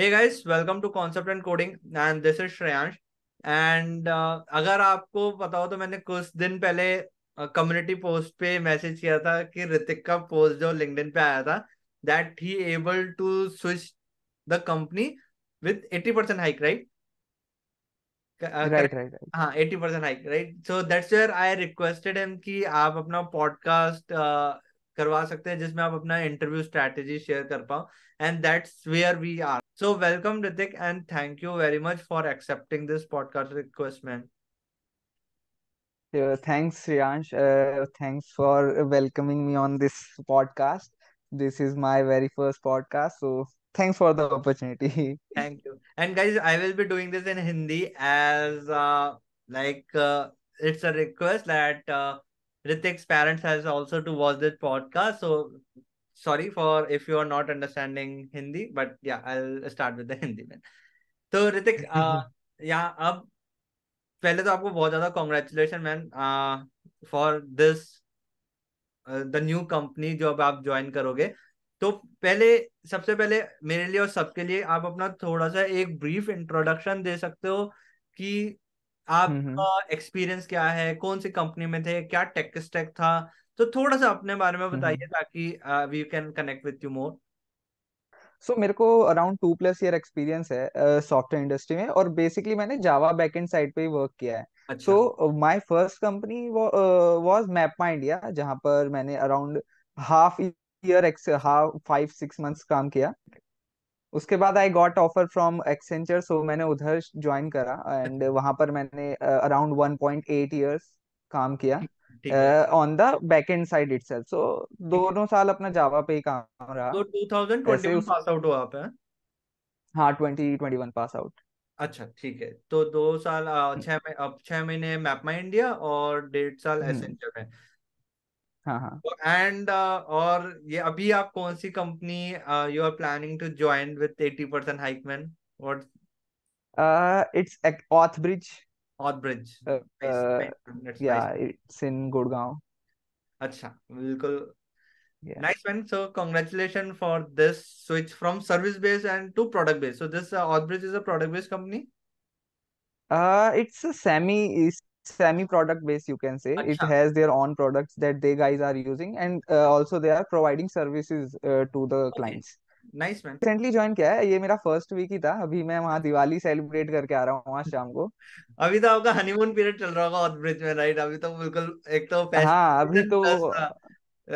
Hey guys welcome to concept and coding and this is Shreyansh and अगर आपको पता तो मैंने कुछ दिन पहले कम्युनिटी uh, पोस्ट पे मैसेज किया था कि ऋतिक का पोस्ट जो लिंक्डइन पे आया था that he able to switch the company with eighty hike right right right हाँ 80% hike right so that's where I requested him कि आप अपना पॉडकास्ट करवा सकते हैं जिसमें आप अपना इंटरव्यू स्ट्रैटेजी शेयर कर पाओ and that's where we are so welcome Hrithik and thank you very much for accepting this podcast request man thanks Shriyansh thanks for welcoming me on this podcast this is my very first podcast so thanks for the opportunity thank you and guys i will be doing this in hindi as uh, like uh, it's a Ritik's parents has also to watch this podcast. So sorry for if you are not understanding Hindi, but yeah, I'll start with the Hindi then. So तो ऋतिक या अब पहले तो आपको बहुत ज्यादा congratulation man for this the new company जो अब आप ज्वाइन करोगे तो पहले सबसे पहले मेरे लिए और सबके लिए आप अपना थोड़ा सा एक ब्रीफ इंट्रोडक्शन दे सकते हो कि आपका एक्सपीरियंस हम्म, हम्म। क्या है कौन सी कंपनी में थे क्या टेक स्टेक था तो थोड़ा सा अपने बारे में हम्म, बताइए ताकि we can connect with you more so मेरे को around two plus year experience है सॉफ्टवेयर uh, इंडस्ट्री में और बेसिकली मैंने जावा बैकएंड साइड पे ही वर्क किया है so my first company was Map My India जहां पर मैंने around half year half five six months काम किया उसके बाद I got offer from Accenture so मैंने उधर ज्वाइन करा एंड वहां पर मैंने around one point eight years काम किया on the back end side itself so दोनों साल अपना जावा पे ही काम रहा तो 2021 पास उस... आउट हुआ आप हैं हाँ 2021 पास आउट अच्छा ठीक है तो दो साल uh, छह में अब छह महीने मैप माई इंडिया और डेढ़ साल एसेंचर हम्म। में एंड और ये अभी आप कौन सी company you are planning to join with 80 percent hike man what it's AuthBridge AuthBridge या इट्स इन गुड़गांव अच्छा बिल्कुल Yeah. Nice man. So congratulations for this switch from service based and to product based. So this uh, Oddbridge is a product based company. Uh it's a semi semi product based you can say Achha. it has their own products that they guys are using and uh, also they are providing services uh, to the okay. clients nice man recently join किया है ये मेरा first week ही था अभी मैं वहाँ Diwali celebrate करके आ रहा हूँ वहाँ शाम को अभी तो आपका हनीमून पीरियड चल रहा होगा ऑटब्रिज में राइट अभी तो बिल्कुल एक तो हाँ अभी तो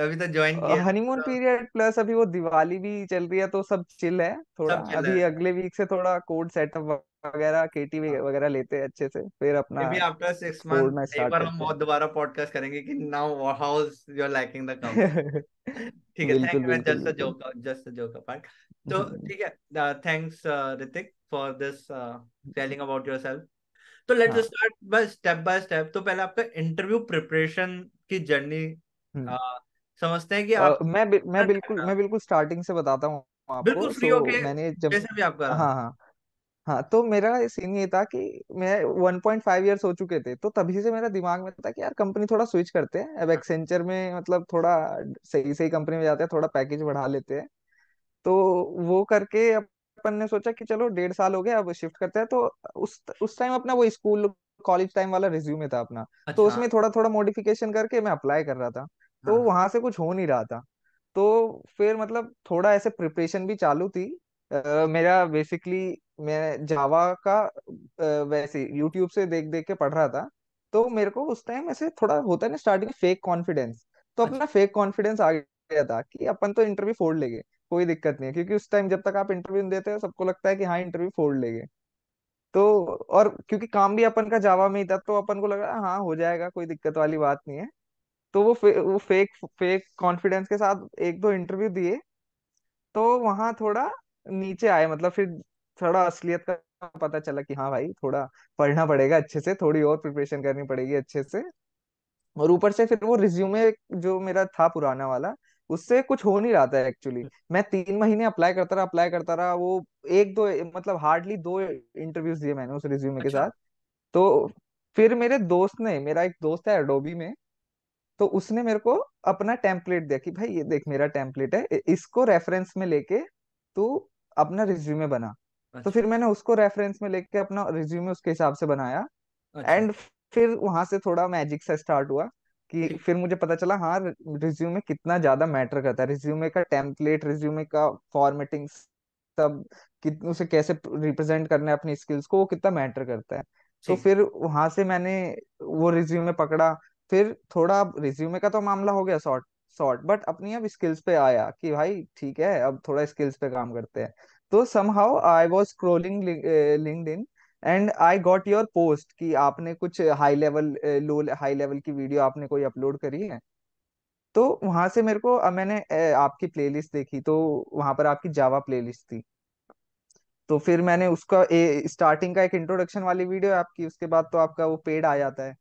अभी तो ज्वाइन किया हनीमून पीरियड प्लस अभी वो दिवाली भी चल रही है तो सब चिल है थोड़ा चिल अभी है। अगले वीक से थोड़ा कोड सेटअप वगैरह केटी हाँ। वगैरह लेते हैं अच्छे से फिर अपना भी आफ्टर सिक्स मंथ एक बार हम बहुत दोबारा पॉडकास्ट करेंगे कि now how is your liking the company ठीक है thank you just a joke just a joke apart तो ठीक है thanks Hrithik for this telling about yourself तो let's start by step by step तो पहले आपका इंटरव्यू प्रिपरेशन की जर्नी हम्म। uh, समझते हैं कि आप मैं मैं बिल्कुल मैं बिल्कुल स्टार्टिंग से बताता हूँ आपको बिल्कुल फ्री होके मैंने जब जैसे भी आप कर हाँ हाँ हाँ तो मेरा सीन ये था कि मैं वन पॉइंट फाइव ईयर्स हो चुके थे तो तभी से मेरा दिमाग में था कि यार कंपनी थोड़ा स्विच करते हैं अब हाँ। एक्सेंचर में मतलब थोड़ा सही सही कंपनी में जाते हैं थोड़ा पैकेज बढ़ा लेते हैं तो वो करके अपन ने सोचा कि चलो डेढ़ साल हो गया अब शिफ्ट करते हैं तो उस उस टाइम अपना वो स्कूल कॉलेज टाइम वाला रिज्यूमे था अपना तो अच्छा उसमें थोड़ा थोड़ा मॉडिफिकेशन करके मैं अप्लाई कर रहा था तो हाँ वहां से कुछ हो नहीं रहा था तो फिर मतलब थोड़ा ऐसे प्रिपरेशन भी चालू थी Uh, मेरा बेसिकली मैं जावा का वैसे यूट्यूब से देख देख के पढ़ रहा था तो मेरे को उस टाइम ऐसे थोड़ा होता है ना स्टार्टिंग फेक कॉन्फिडेंस तो अच्छा। अपना फेक कॉन्फिडेंस आ गया था कि अपन तो इंटरव्यू फोड़ लेंगे कोई दिक्कत नहीं है क्योंकि उस टाइम जब तक आप इंटरव्यू देते हो सबको लगता है कि हाँ इंटरव्यू फोड़ लेंगे तो और क्योंकि काम भी अपन का जावा में ही था तो अपन को लगा हाँ हो जाएगा कोई दिक्कत वाली बात नहीं है तो वो फे, वो फेक फेक कॉन्फिडेंस के साथ एक दो इंटरव्यू दिए तो वहां थोड़ा नीचे आए मतलब फिर थोड़ा असलियत का पता चला कि हाँ भाई थोड़ा पढ़ना पड़ेगा अच्छे से थोड़ी और प्रिपरेशन करनी पड़ेगी अच्छे से और ऊपर से फिर वो रिज्यूमे जो मेरा था पुराना वाला उससे कुछ हो नहीं रहा था एक्चुअली हम्म। मैं तीन महीने अप्लाई करता रहा अप्लाई करता रहा वो एक दो मतलब हार्डली दो इंटरव्यूज दिए मैंने उस रिज्यूमे के अच्छा। साथ तो फिर मेरे दोस्त ने मेरा एक दोस्त है एडोबी में तो उसने मेरे को अपना टेम्पलेट दिया कि भाई ये देख मेरा टेम्पलेट है इसको रेफरेंस में लेके तू अपना रिज्यूमे बना तो अच्छा। फिर मैंने उसको रेफरेंस में लेके अपना रिज्यूमे उसके हिसाब से बनाया एंड अच्छा। फिर वहां से थोड़ा मैजिक सा स्टार्ट हुआ कि फिर मुझे पता चला हाँ रिज्यूमे कितना ज्यादा मैटर करता है रिज्यूमे का टेम्पलेट रिज्यूमे का फॉर्मेटिंग सब कितने उसे कैसे रिप्रेजेंट करना है अपनी स्किल्स को वो कितना मैटर करता है तो फिर वहां से मैंने वो रिज्यूमे पकड़ा फिर थोड़ा रिज्यूमे का तो मामला हो गया सॉर्ट सॉर्ट बट अपनी अब स्किल्स पे आया कि भाई ठीक है अब थोड़ा स्किल्स पे काम करते हैं तो somehow I was scrolling LinkedIn and I got your post कि आपने कुछ high level low high level की वीडियो आपने कोई अपलोड करी है तो वहां से मेरे को मैंने आपकी प्लेलिस्ट देखी तो वहां पर आपकी जावा प्लेलिस्ट थी तो फिर मैंने उसका ए, स्टार्टिंग का एक इंट्रोडक्शन वाली वीडियो आपकी उसके बाद तो आपका वो पेड आ जाता है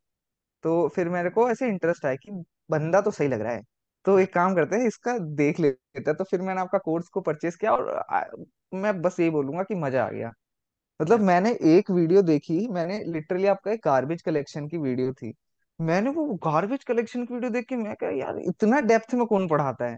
तो फिर मेरे को ऐसे इंटरेस्ट आया कि बंदा तो सही लग रहा है तो एक काम करते हैं इसका देख लेते हैं तो फिर मैंने आपका कोर्स को परचेज किया और मैं बस यही बोलूंगा कि मजा आ गया मतलब Yeah. मैंने एक वीडियो देखी मैंने लिटरली आपका एक गार्बेज कलेक्शन की वीडियो थी मैंने वो गार्बेज कलेक्शन की वीडियो देख के मैं कहा यार इतना डेप्थ में कौन पढ़ाता है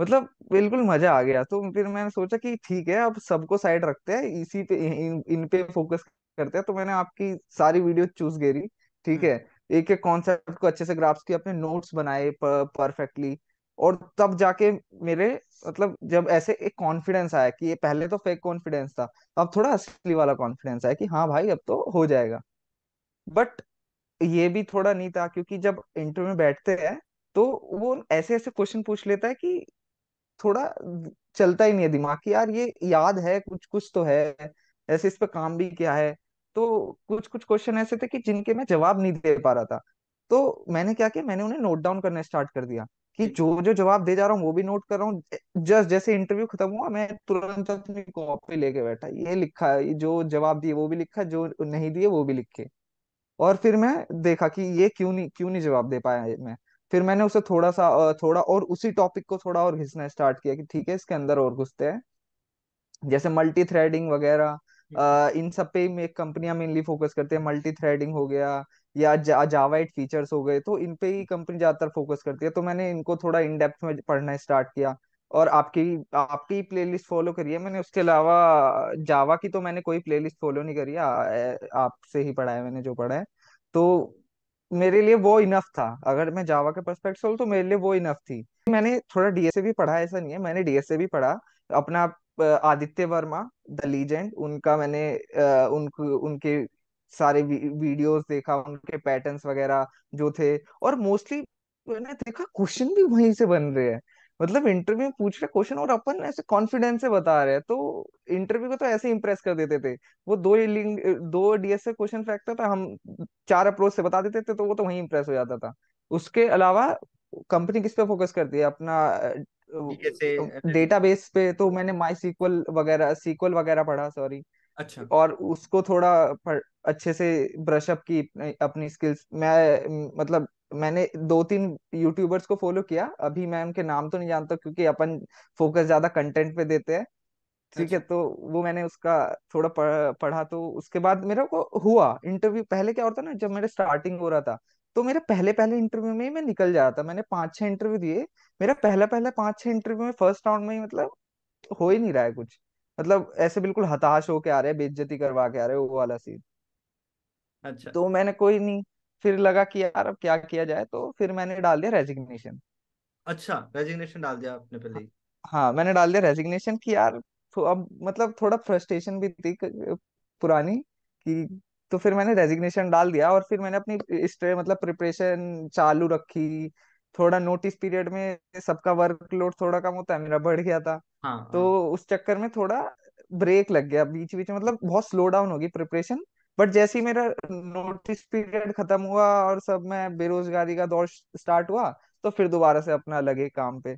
मतलब बिल्कुल मजा आ गया तो फिर मैंने सोचा कि ठीक है अब सबको साइड रखते हैं इसी पे इन, इन पे फोकस करते हैं तो मैंने आपकी सारी वीडियो चूज गेरी ठीक hmm. है एक एक कॉन्सेप्ट को अच्छे से ग्राफ्स किया अपने नोट्स बनाए परफेक्टली और तब जाके मेरे मतलब जब ऐसे एक कॉन्फिडेंस आया कि ये पहले तो फेक कॉन्फिडेंस था तो अब थोड़ा असली वाला कॉन्फिडेंस आया कि हाँ भाई अब तो हो जाएगा बट ये भी थोड़ा नहीं था क्योंकि जब इंटरव्यू में बैठते हैं तो वो ऐसे ऐसे क्वेश्चन पूछ लेता है कि थोड़ा चलता ही नहीं है दिमाग की यार ये याद है कुछ कुछ तो है ऐसे इस पे काम भी किया है तो कुछ कुछ क्वेश्चन ऐसे थे कि जिनके मैं जवाब नहीं दे पा रहा था तो मैंने क्या किया मैंने उन्हें नोट डाउन करना स्टार्ट कर दिया कि जो जो जवाब दे जा रहा हूँ वो भी नोट कर रहा हूँ जस्ट जैसे इंटरव्यू खत्म हुआ मैं तुरंत अपनी कॉपी लेके बैठा ये लिखा है जो जवाब दिए वो भी लिखा जो नहीं दिए वो भी लिखे और फिर मैं देखा कि ये क्यों नहीं क्यों नहीं जवाब दे पाया मैं फिर मैंने उसे थोड़ा सा थोड़ा और उसी टॉपिक को थोड़ा और घिसना स्टार्ट किया कि ठीक है इसके अंदर और घुसते हैं जैसे मल्टी थ्रेडिंग वगैरह uh, इन सब पे में कंपनियां मेनली फोकस करते हैं मल्टी थ्रेडिंग हो गया या जा, जावाइट फीचर्स हो गए तो इन पे ही कंपनी ज्यादातर फोकस करती है तो मैंने इनको थोड़ा इन डेप्थ में पढ़ना स्टार्ट किया और आपकी आपकी प्लेलिस्ट फॉलो करी है मैंने उसके अलावा जावा की तो मैंने कोई प्लेलिस्ट फॉलो नहीं करी आपसे ही पढ़ा है मैंने जो पढ़ा है तो मेरे लिए वो इनफ था अगर मैं जावा के परस्पेक्ट से तो मेरे लिए वो इनफ थी मैंने थोड़ा डीएसए भी पढ़ा ऐसा नहीं है मैंने डीएसए भी पढ़ा अपना आदित्य वर्मा द लीजेंड उनका मैंने उन, उनके सारे वीडियोस देखा उनके पैटर्न्स वगैरह जो थे और मोस्टली मैंने देखा क्वेश्चन भी वहीं से बन रहे हैं मतलब इंटरव्यू पूछ रहे क्वेश्चन और अपन ऐसे कॉन्फिडेंस से बता रहे हैं तो इंटरव्यू को तो ऐसे इंप्रेस कर देते थे वो दो लिंग दो डीएसए क्वेश्चन फैक्टर था हम चार अप्रोच से बता देते थे तो वो तो वहीं इंप्रेस हो जाता था उसके अलावा कंपनी किस पे फोकस करती है अपना डेटाबेस तो पे तो मैंने माई सीक्वल वगैरह सीक्वल वगैरह पढ़ा सॉरी अच्छा और उसको थोड़ा अच्छे से ब्रश अप की अपनी स्किल्स मैं मतलब मैंने दो तीन यूट्यूबर्स को फॉलो किया अभी मैं उनके नाम तो नहीं जानता क्योंकि अपन फोकस ज्यादा कंटेंट पे देते हैं ठीक है अच्छा। तो वो मैंने उसका थोड़ा पढ़ा तो उसके बाद मेरे को हुआ इंटरव्यू पहले क्या होता ना जब मेरे स्टार्टिंग हो रहा था तो मेरा पहले पहले इंटरव्यू में ही मैं निकल जा रहा था मैंने पांच छह इंटरव्यू दिए मेरा पहला पहला पांच छह इंटरव्यू में फर्स्ट राउंड में ही मतलब हो ही नहीं रहा है कुछ मतलब ऐसे बिल्कुल हताश होके आ रहे हैं बेइज्जती करवा के आ रहे हैं वो वाला सीन अच्छा तो मैंने कोई नहीं फिर लगा कि यार अब क्या किया जाए तो फिर मैंने डाल दिया रेजिग्नेशन अच्छा रेजिग्नेशन डाल दिया आपने पहले ही हाँ, हाँ मैंने डाल दिया रेजिग्नेशन कि यार तो अब मतलब थोड़ा फ्रस्ट्रेशन भी थी पुरानी कि तो फिर मैंने रेजिग्नेशन डाल दिया और फिर मैंने अपनी मतलब प्रिपरेशन चालू रखी थोड़ा नोटिस पीरियड में सबका वर्कलोड थोड़ा कम होता है मेरा बढ़ गया था हाँ, तो हाँ. उस चक्कर में थोड़ा ब्रेक लग गया बीच बीच मतलब बहुत स्लो डाउन होगी प्रिपरेशन बट जैसे ही मेरा नोटिस पीरियड खत्म हुआ और सब मैं बेरोजगारी का दौर स्टार्ट हुआ तो फिर दोबारा से अपना लगे काम पे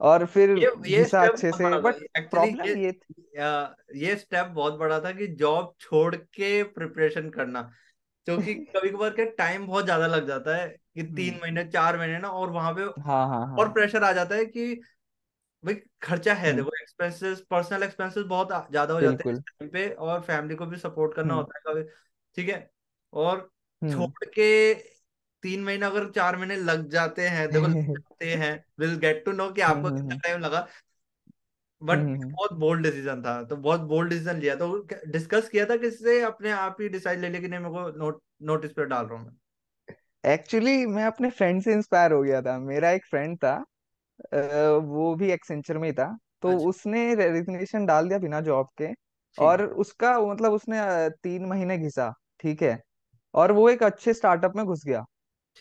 और फिर ये, ये वीसा अच्छे से बट प्रॉब्लम ये, ये एक्चुअली ये स्टेप बहुत बड़ा था कि जॉब छोड़ के प्रिपरेशन करना क्योंकि कभी कभार के टाइम बहुत ज्यादा लग जाता है कि तीन हम्म। महीने चार महीने ना और वहां पे हाँ, हाँ, हाँ. और प्रेशर आ जाता है कि भाई खर्चा है हम्म। देखो एक्सपेंसेस पर्सनल एक्सपेंसेस बहुत ज्यादा हो जाते हैं टाइम पे और फैमिली को भी सपोर्ट करना हम्म। होता है कभी ठीक है और छोड़ के तीन महीना अगर चार महीने लग जाते हैं देखो तो लगते हैं विल गेट टू नो कि हम्म, आपको कितना टाइम हम्म। लगा बट हम्म, बहुत बोल्ड डिसीजन था तो बहुत बोल्ड डिसीजन लिया तो डिस्कस किया था किससे अपने आप ही डिसाइड ले लिया कि नहीं मेरे को नोट नोटिस पे डाल रहा हूँ मैं एक्चुअली मैं अपने फ्रेंड से इंस्पायर हो गया था मेरा एक फ्रेंड था वो भी एक्सेंचर में ही था तो अच्छा। उसने रेजिग्नेशन डाल दिया बिना जॉब के और उसका मतलब उसने तीन महीने घिसा ठीक है और वो एक अच्छे स्टार्टअप में घुस गया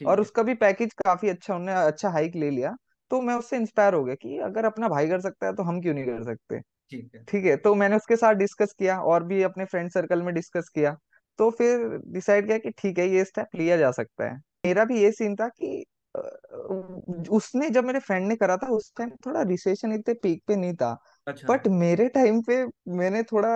और है. उसका भी पैकेज काफी अच्छा उन्होंने अच्छा हाइक ले लिया तो मैं उससे इंस्पायर हो गया कि अगर अपना भाई कर सकता है तो हम क्यों नहीं कर सकते ठीक है ठीक है तो मैंने उसके साथ डिस्कस किया और भी अपने फ्रेंड सर्कल में डिस्कस किया तो फिर डिसाइड किया कि ठीक है ये स्टेप लिया जा सकता है मेरा भी ये सीन था कि उसने जब मेरे फ्रेंड ने करा था उस टाइम थोड़ा रिसेशन इतने पीक पे नहीं था अच्छा। बट मेरे टाइम पे मैंने थोड़ा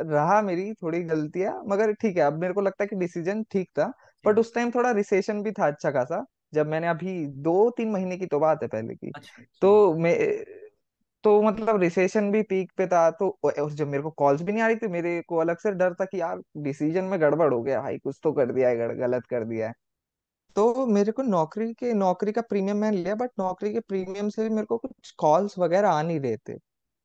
रहा मेरी थोड़ी गलतियां मगर ठीक है अब मेरे को लगता है कि डिसीजन ठीक था बट उस टाइम थोड़ा रिसेशन भी था अच्छा खासा जब मैंने अभी दो तीन महीने की तो बात है पहले की अच्छा, तो अच्छा। मैं तो मतलब रिसेशन भी पीक पे था तो जब मेरे को कॉल्स भी नहीं आ रही थी मेरे को अलग से डर था कि यार डिसीजन में गड़बड़ हो गया भाई कुछ तो कर दिया है गलत कर दिया है तो मेरे को नौकरी के नौकरी का प्रीमियम मैंने लिया बट नौकरी के प्रीमियम से भी मेरे को कुछ कॉल्स वगैरह आ नहीं रहे थे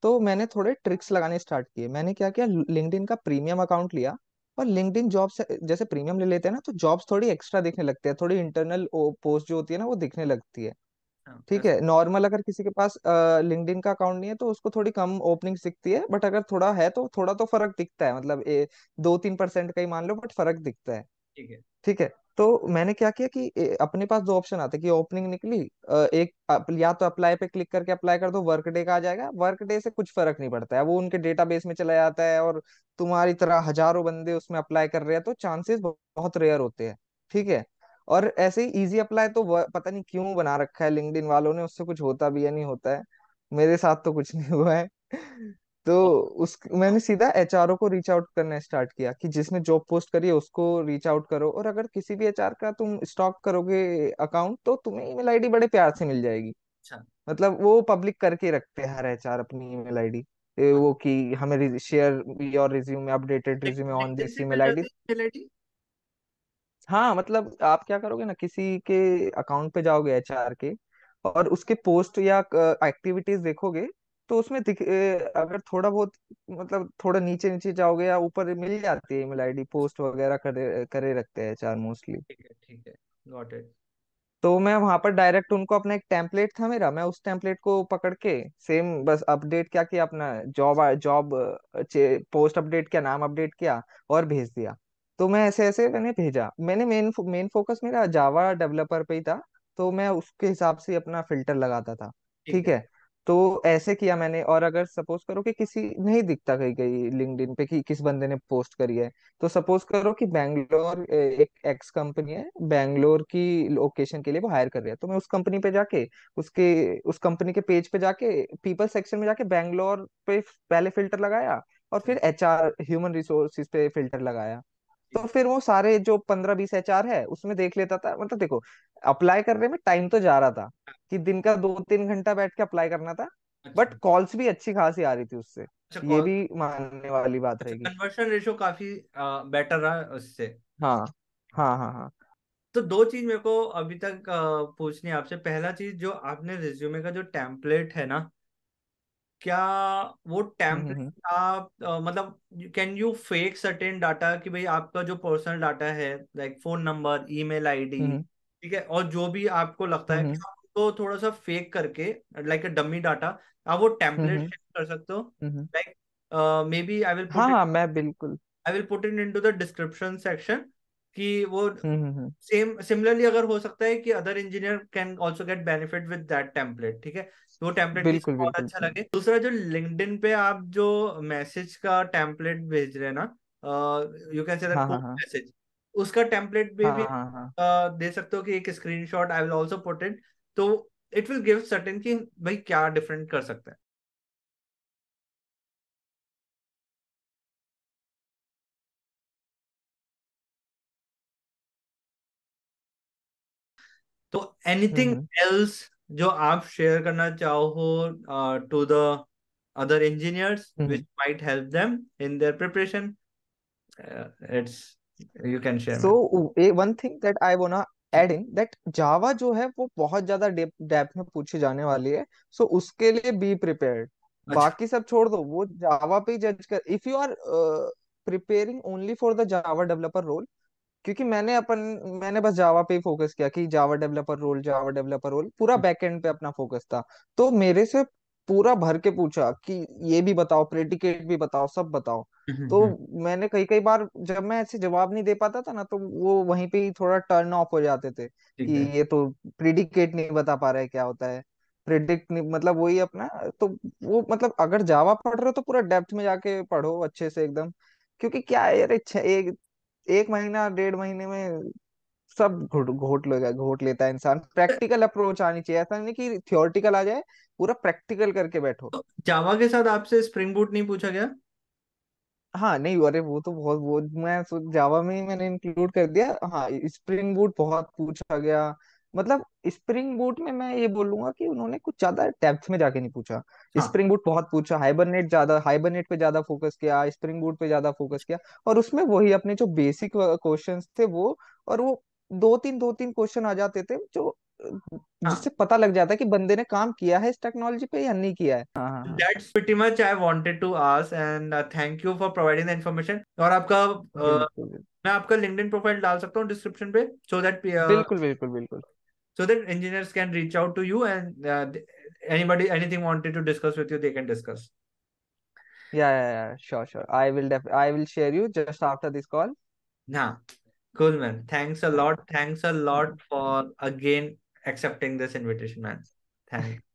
तो मैंने थोड़े ट्रिक्स लगाने स्टार्ट किए मैंने क्या किया लिंकड का प्रीमियम अकाउंट लिया और इन जॉब्स जैसे प्रीमियम ले लेते हैं ना तो जॉब्स थोड़ी एक्स्ट्रा दिखने लगती है थोड़ी इंटरनल पोस्ट जो होती है ना वो दिखने लगती है हाँ, ठीक है नॉर्मल अगर किसी के पास लिंकड का अकाउंट नहीं है तो उसको थोड़ी कम ओपनिंग दिखती है बट अगर थोड़ा है तो थोड़ा तो फर्क दिखता है मतलब ए, दो तीन परसेंट का ही मान लो बट फर्क दिखता है ठीक है ठीक है तो मैंने क्या किया कि अपने पास दो ऑप्शन आते कि ओपनिंग निकली एक या तो अप्लाई पे क्लिक करके अप्लाई कर दो वर्क डे का आ जाएगा वर्क डे से कुछ फर्क नहीं पड़ता है वो उनके डेटाबेस में चला जाता है और तुम्हारी तरह हजारों बंदे उसमें अप्लाई कर रहे हैं तो चांसेस बहुत रेयर होते हैं ठीक है और ऐसे ही इजी अप्लाई तो पता नहीं क्यों बना रखा है लिंक्डइन वालों ने उससे कुछ होता भी या नहीं होता है मेरे साथ तो कुछ नहीं हुआ है तो उस मैंने सीधा एचआरओ को रीच आउट करना स्टार्ट किया कि जिसने जॉब पोस्ट करी है उसको रीच आउट करो और अगर किसी भी एचआर का तुम स्टॉक करोगे अकाउंट तो तुम्हें ईमेल आईडी बड़े प्यार से मिल जाएगी अच्छा। मतलब वो पब्लिक करके रखते हैं हर एचआर अपनी ईमेल आईडी अच्छा। वो कि हमें share your resume updated resume on this email ID हाँ मतलब आप क्या करोगे ना किसी के अकाउंट पे जाओगे एचआर के और उसके पोस्ट या एक्टिविटीज देखोगे तो उसमें दिख अगर थोड़ा बहुत मतलब थोड़ा नीचे नीचे जाओगे या ऊपर मिल जाती है ईमेल आईडी पोस्ट वगैरह करे करे रखते हैं चार मोस्टली ठीक है ठीक है गॉट इट तो मैं वहां पर डायरेक्ट उनको अपना एक टेम्पलेट था मेरा मैं उस टेम्पलेट को पकड़ के सेम बस अपडेट क्या किया अपना जॉब जॉब पोस्ट अपडेट किया नाम अपडेट किया और भेज दिया तो मैं ऐसे ऐसे मैंने भेजा मैंने मेन मेन फोकस मेरा जावा डेवलपर पे ही था तो मैं उसके हिसाब से अपना फिल्टर लगाता था ठीक ठीक है है तो ऐसे किया मैंने और अगर सपोज करो कि किसी नहीं दिखता कहीं कहीं लिंक्डइन पे कि किस बंदे ने पोस्ट करी है तो सपोज करो कि बैंगलोर एक एक्स कंपनी है बैंगलोर की लोकेशन के लिए वो हायर कर रहा है तो मैं उस कंपनी पे जाके उसके उस कंपनी के पेज पे जाके पीपल सेक्शन में जाके बैंगलोर पे पहले फिल्टर लगाया और फिर हम्म। एचआर ह्यूमन रिसोर्सिस पे फिल्टर लगाया तो फिर वो सारे जो पंद्रह बीस एच आर है उसमें देख लेता था मतलब देखो अप्लाई करने में टाइम तो जा रहा था कि दिन का दो तीन घंटा बैठ के अप्लाई करना था बट अच्छा। कॉल्स भी अच्छी खासी आ रही थी उससे अच्छा, ये भी मानने वाली बात अच्छा, रहेगी कन्वर्शन रेशियो काफी बेटर रहा उससे हाँ हाँ हाँ हाँ तो दो चीज मेरे को अभी तक पूछनी है आपसे पहला चीज जो आपने रिज्यूमे का जो टेम्पलेट है ना क्या वो टेम्पलेट हम्म, हम्म। आप uh, मतलब can you fake certain data कि भाई आपका जो पर्सनल डाटा है like phone number email ID ठीक है और जो भी आपको लगता हम्म, है तो थोड़ा सा फेक करके लाइक अ डमी डाटा आप वो टेम्पलेट शेयर कर सकते हो like maybe I will हाँ हाँ मैं बिल्कुल I will put it into the description section कि वो हम्म, हम्म, हम्म। सेम सिमिलरली अगर हो सकता है कि other engineer can also get benefit with that template ठीक है तो वो टेम्पलेट बिल्कुल, बहुत अच्छा लगे दूसरा जो लिंक्डइन पे आप जो मैसेज का टेम्पलेट भेज रहे हैं ना यू कैन से मैसेज उसका टेम्पलेट हाँ, भी, भी हाँ, Uh, हाँ, दे सकते हो कि एक screenshot I will also put it तो इट विल गिव सर्टेन कि भाई क्या डिफरेंट कर सकता है तो एनीथिंग एल्स हम्म। जो आप शेयर करना चाहो to the other engineers which might help them in their preparation it's you can share so one thing that I want add in that Java जो है वो बहुत ज्यादा डेप्थ में पूछी जाने वाली है सो so उसके लिए बी प्रिपेयर्ड अच्छा। बाकी सब छोड़ दो वो जावा पे जज कर if you are preparing only for the Java developer role क्योंकि मैंने अपन मैंने बस जावा पे ही फोकस किया कि Java developer role Java developer role पूरा बैक हम्म। एंड पे अपना फोकस था तो मेरे से पूरा भर के पूछा कि ये भी बताओ प्रेडिकेट भी बताओ सब बताओ हम्म, हम्म, तो मैंने कई कई बार जब मैं ऐसे जवाब नहीं दे पाता था ना तो वो वहीं पे ही थोड़ा टर्न ऑफ हो जाते थे कि ये तो प्रेडिकेट नहीं बता पा रहा है क्या होता है प्रिडिक्ट मतलब वही अपना तो वो मतलब अगर जावा पढ़ रहे हो तो पूरा डेप्थ में जाके पढ़ो अच्छे से एकदम क्योंकि क्या है यार एक एक महीना डेढ़ महीने में सब घोट घोट घोट लेता है इंसान प्रैक्टिकल अप्रोच आनी चाहिए ऐसा नहीं कि थियोरटिकल आ जाए पूरा प्रैक्टिकल करके बैठो तो जावा के साथ आपसे स्प्रिंग बूट नहीं पूछा गया हाँ नहीं अरे वो तो बहुत वो मैं जावा में ही मैंने इंक्लूड कर दिया हाँ स्प्रिंग बूट बहुत पूछा गया मतलब स्प्रिंग बूट में मैं ये बोलूंगा कि उन्होंने कुछ ज्यादा डेप्थ में जाके नहीं पूछा हाँ। स्प्रिंग बूट बहुत पूछा हाइबरनेट ज्यादा हाइबरनेट पे ज्यादा फोकस किया स्प्रिंग बूट पे ज्यादा फोकस किया और उसमें वही अपने जो बेसिक क्वेश्चन थे वो और वो दो तीन दो तीन क्वेश्चन आ जाते थे जो हाँ। जिससे पता लग जाता है कि बंदे ने काम किया है इस टेक्नोलॉजी पे या नहीं किया है that's pretty much I wanted to ask and thank you for providing the information और आपका uh, मैं आपका लिंक्डइन प्रोफाइल डाल सकता हूँ डिस्क्रिप्शन पे सो दैट uh, बिल्कुल बिल्कुल बिल्कुल so that engineers can reach out to you and uh, anybody anything wanted to discuss with you they can discuss yeah, yeah, yeah. sure sure i will def- i will share you just after this call yeah cool man thanks a lot thanks a lot for again accepting this invitation man thanks